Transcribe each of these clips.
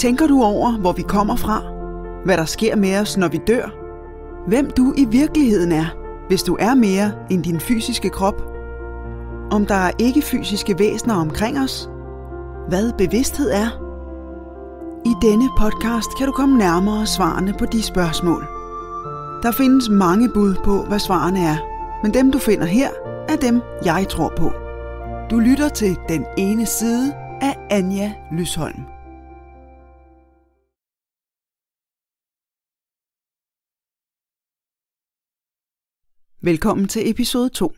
Tænker du over, hvor vi kommer fra? Hvad der sker med os, når vi dør? Hvem du i virkeligheden er, hvis du er mere end din fysiske krop? Om der er ikke-fysiske væsener omkring os? Hvad bevidsthed er? I denne podcast kan du komme nærmere svarene på de spørgsmål. Der findes mange bud på, hvad svarene er, men dem du finder her, er dem, jeg tror på. Du lytter til Den ene side af Anja Lysholm. Velkommen til episode 2.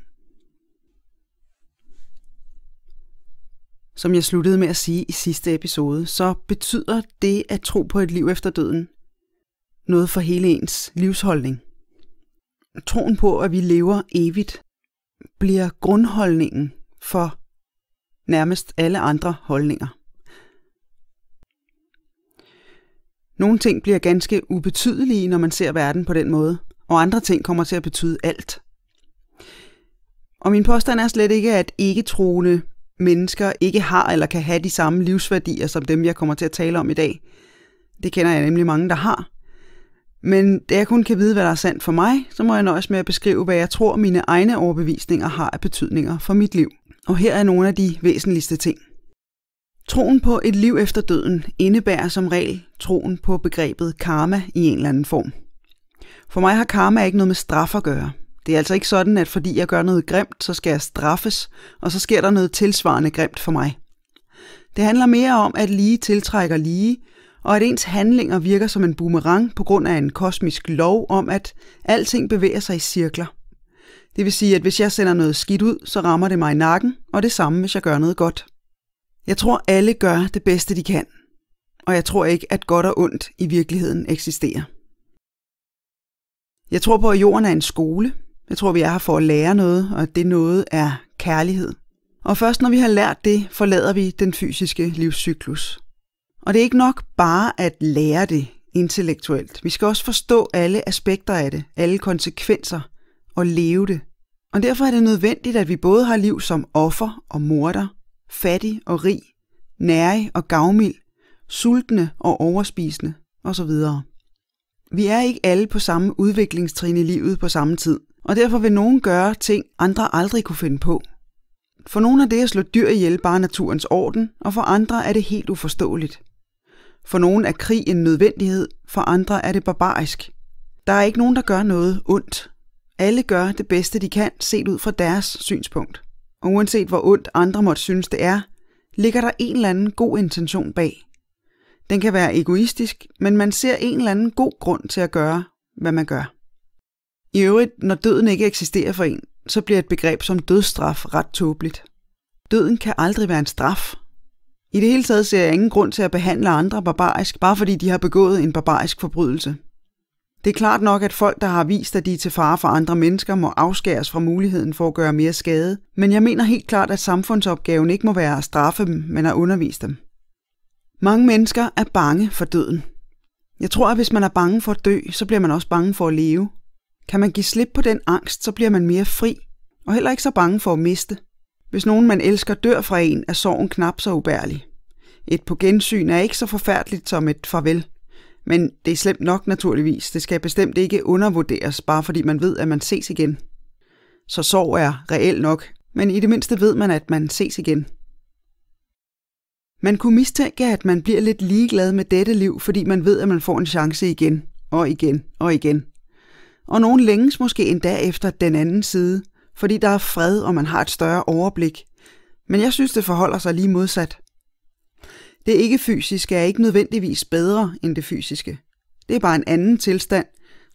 Som jeg sluttede med at sige i sidste episode, så betyder det at tro på et liv efter døden noget for hele ens livsholdning. Troen på, at vi lever evigt, bliver grundholdningen for nærmest alle andre holdninger. Nogle ting bliver ganske ubetydelige, når man ser verden på den måde – og andre ting kommer til at betyde alt. Og min påstand er slet ikke, at ikke-troende mennesker ikke har eller kan have de samme livsværdier som dem, jeg kommer til at tale om i dag. Det kender jeg nemlig mange, der har. Men da jeg kun kan vide, hvad der er sandt for mig, så må jeg nøjes med at beskrive, hvad jeg tror, mine egne overbevisninger har af betydninger for mit liv. Og her er nogle af de væsentligste ting. Troen på et liv efter døden indebærer som regel troen på begrebet karma i en eller anden form. For mig har karma ikke noget med straf at gøre. Det er altså ikke sådan, at fordi jeg gør noget grimt, så skal jeg straffes, og så sker der noget tilsvarende grimt for mig. Det handler mere om, at lige tiltrækker lige, og at ens handlinger virker som en boomerang på grund af en kosmisk lov om, at alting bevæger sig i cirkler. Det vil sige, at hvis jeg sender noget skidt ud, så rammer det mig i nakken, og det samme, hvis jeg gør noget godt. Jeg tror, alle gør det bedste, de kan. Og jeg tror ikke, at godt og ondt i virkeligheden eksisterer. Jeg tror på, at jorden er en skole. Jeg tror, vi er her for at lære noget, og at det noget er kærlighed. Og først når vi har lært det, forlader vi den fysiske livscyklus. Og det er ikke nok bare at lære det intellektuelt. Vi skal også forstå alle aspekter af det, alle konsekvenser og leve det. Og derfor er det nødvendigt, at vi både har liv som offer og morder, fattig og rig, nærig og gavmild, sultne og overspisende osv. Vi er ikke alle på samme udviklingstrin i livet på samme tid, og derfor vil nogen gøre ting, andre aldrig kunne finde på. For nogle er det at slå dyr ihjel bare naturens orden, og for andre er det helt uforståeligt. For nogen er krig en nødvendighed, for andre er det barbarisk. Der er ikke nogen, der gør noget ondt. Alle gør det bedste, de kan, set ud fra deres synspunkt. Og uanset hvor ondt andre måtte synes, det er, ligger der en eller anden god intention bag. Den kan være egoistisk, men man ser en eller anden god grund til at gøre, hvad man gør. I øvrigt, når døden ikke eksisterer for en, så bliver et begreb som dødsstraf ret tåbeligt. Døden kan aldrig være en straf. I det hele taget ser jeg ingen grund til at behandle andre barbarisk, bare fordi de har begået en barbarisk forbrydelse. Det er klart nok, at folk, der har vist, at de er til fare for andre mennesker, må afskæres fra muligheden for at gøre mere skade, men jeg mener helt klart, at samfundsopgaven ikke må være at straffe dem, men at undervise dem. Mange mennesker er bange for døden. Jeg tror, at hvis man er bange for at dø, så bliver man også bange for at leve. Kan man give slip på den angst, så bliver man mere fri, og heller ikke så bange for at miste. Hvis nogen, man elsker, dør fra en, er sorgen knap så ubærlig. Et på gensyn er ikke så forfærdeligt som et farvel. Men det er slemt nok naturligvis. Det skal bestemt ikke undervurderes, bare fordi man ved, at man ses igen. Så sorg er reelt nok, men i det mindste ved man, at man ses igen. Man kunne mistænke, at man bliver lidt ligeglad med dette liv, fordi man ved, at man får en chance igen, og igen, og igen. Og nogen længes måske endda efter den anden side, fordi der er fred, og man har et større overblik. Men jeg synes, det forholder sig lige modsat. Det ikke fysiske er ikke nødvendigvis bedre end det fysiske. Det er bare en anden tilstand,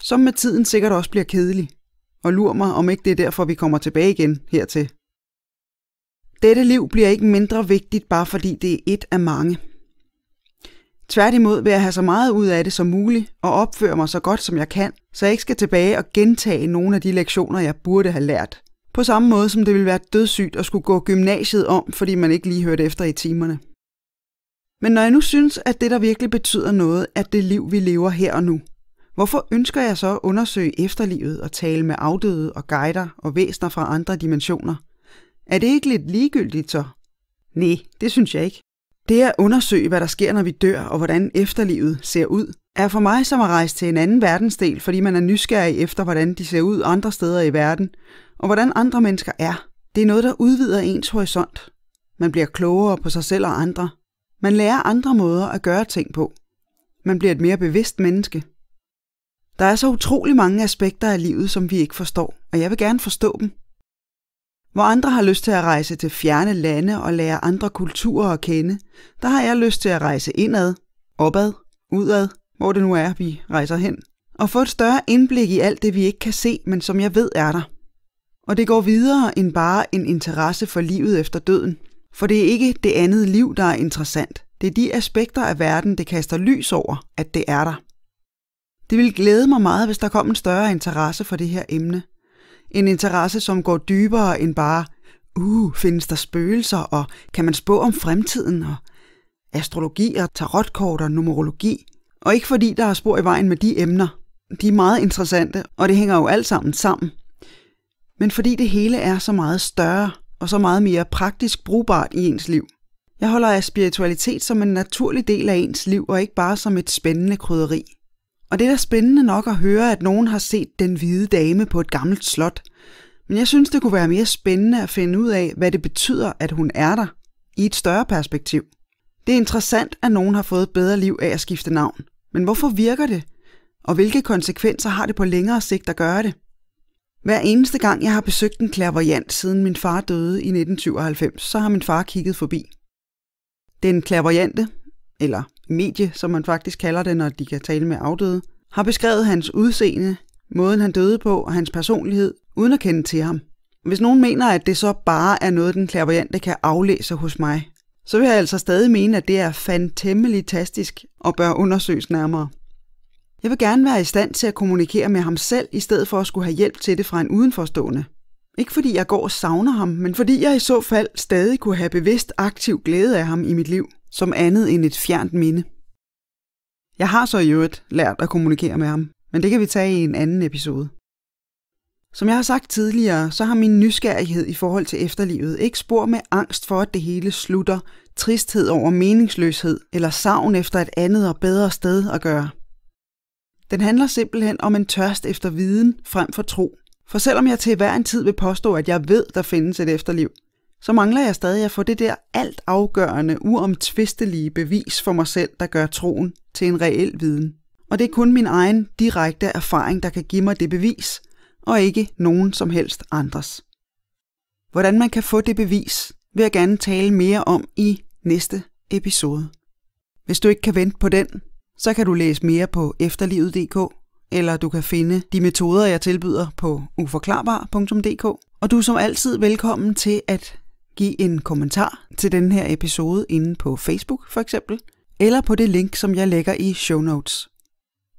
som med tiden sikkert også bliver kedelig. Og lur mig, om ikke det er derfor, vi kommer tilbage igen hertil. Dette liv bliver ikke mindre vigtigt, bare fordi det er et af mange. Tværtimod vil jeg have så meget ud af det som muligt og opføre mig så godt som jeg kan, så jeg ikke skal tilbage og gentage nogle af de lektioner, jeg burde have lært. På samme måde som det ville være dødssygt at skulle gå gymnasiet om, fordi man ikke lige hørte efter i timerne. Men når jeg nu synes, at det, der virkelig betyder noget, er det liv, vi lever her og nu, hvorfor ønsker jeg så at undersøge efterlivet og tale med afdøde og guider og væsner fra andre dimensioner? Er det ikke lidt ligegyldigt så? Nej, det synes jeg ikke. Det at undersøge, hvad der sker, når vi dør, og hvordan efterlivet ser ud, er for mig som at rejse til en anden verdensdel, fordi man er nysgerrig efter, hvordan de ser ud andre steder i verden, og hvordan andre mennesker er. Det er noget, der udvider ens horisont. Man bliver klogere på sig selv og andre. Man lærer andre måder at gøre ting på. Man bliver et mere bevidst menneske. Der er så utrolig mange aspekter af livet, som vi ikke forstår, og jeg vil gerne forstå dem, hvor andre har lyst til at rejse til fjerne lande og lære andre kulturer at kende, der har jeg lyst til at rejse indad, opad, udad, hvor det nu er, vi rejser hen, og få et større indblik i alt det, vi ikke kan se, men som jeg ved er der. Og det går videre end bare en interesse for livet efter døden, for det er ikke det andet liv, der er interessant. Det er de aspekter af verden, det kaster lys over, at det er der. Det ville glæde mig meget, hvis der kom en større interesse for det her emne, en interesse, som går dybere end bare, uh, findes der spøgelser, og kan man spå om fremtiden, og astrologi og tarotkort og numerologi. Og ikke fordi der er spor i vejen med de emner. De er meget interessante, og det hænger jo alt sammen sammen. Men fordi det hele er så meget større og så meget mere praktisk brugbart i ens liv. Jeg holder af spiritualitet som en naturlig del af ens liv, og ikke bare som et spændende krydderi. Og det er da spændende nok at høre, at nogen har set den hvide dame på et gammelt slot. Men jeg synes, det kunne være mere spændende at finde ud af, hvad det betyder, at hun er der, i et større perspektiv. Det er interessant, at nogen har fået et bedre liv af at skifte navn. Men hvorfor virker det? Og hvilke konsekvenser har det på længere sigt at gøre det? Hver eneste gang, jeg har besøgt en klaverjant, siden min far døde i 1997, så har min far kigget forbi. Den klaverjante, eller medie, som man faktisk kalder det, når de kan tale med afdøde, har beskrevet hans udseende, måden han døde på og hans personlighed, uden at kende til ham. Hvis nogen mener, at det så bare er noget, den klærvoyante kan aflæse hos mig, så vil jeg altså stadig mene, at det er fantemmeligtastisk og bør undersøges nærmere. Jeg vil gerne være i stand til at kommunikere med ham selv, i stedet for at skulle have hjælp til det fra en udenforstående. Ikke fordi jeg går og savner ham, men fordi jeg i så fald stadig kunne have bevidst aktiv glæde af ham i mit liv som andet end et fjernt minde. Jeg har så i øvrigt lært at kommunikere med ham, men det kan vi tage i en anden episode. Som jeg har sagt tidligere, så har min nysgerrighed i forhold til efterlivet ikke spor med angst for, at det hele slutter, tristhed over meningsløshed eller savn efter et andet og bedre sted at gøre. Den handler simpelthen om en tørst efter viden frem for tro. For selvom jeg til hver en tid vil påstå, at jeg ved, der findes et efterliv, så mangler jeg stadig at få det der alt afgørende, uomtvistelige bevis for mig selv, der gør troen til en reel viden. Og det er kun min egen direkte erfaring, der kan give mig det bevis, og ikke nogen som helst andres. Hvordan man kan få det bevis, vil jeg gerne tale mere om i næste episode. Hvis du ikke kan vente på den, så kan du læse mere på efterlivet.dk, eller du kan finde de metoder, jeg tilbyder på uforklarbar.dk. Og du er som altid velkommen til at give en kommentar til den her episode inde på Facebook for eksempel, eller på det link, som jeg lægger i show notes.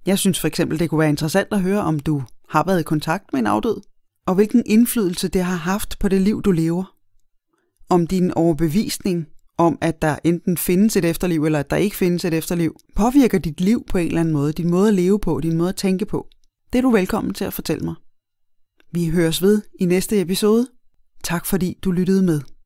Jeg synes for eksempel, det kunne være interessant at høre, om du har været i kontakt med en afdød, og hvilken indflydelse det har haft på det liv, du lever. Om din overbevisning om, at der enten findes et efterliv, eller at der ikke findes et efterliv, påvirker dit liv på en eller anden måde, din måde at leve på, din måde at tænke på. Det er du velkommen til at fortælle mig. Vi høres ved i næste episode. Tak fordi du lyttede med.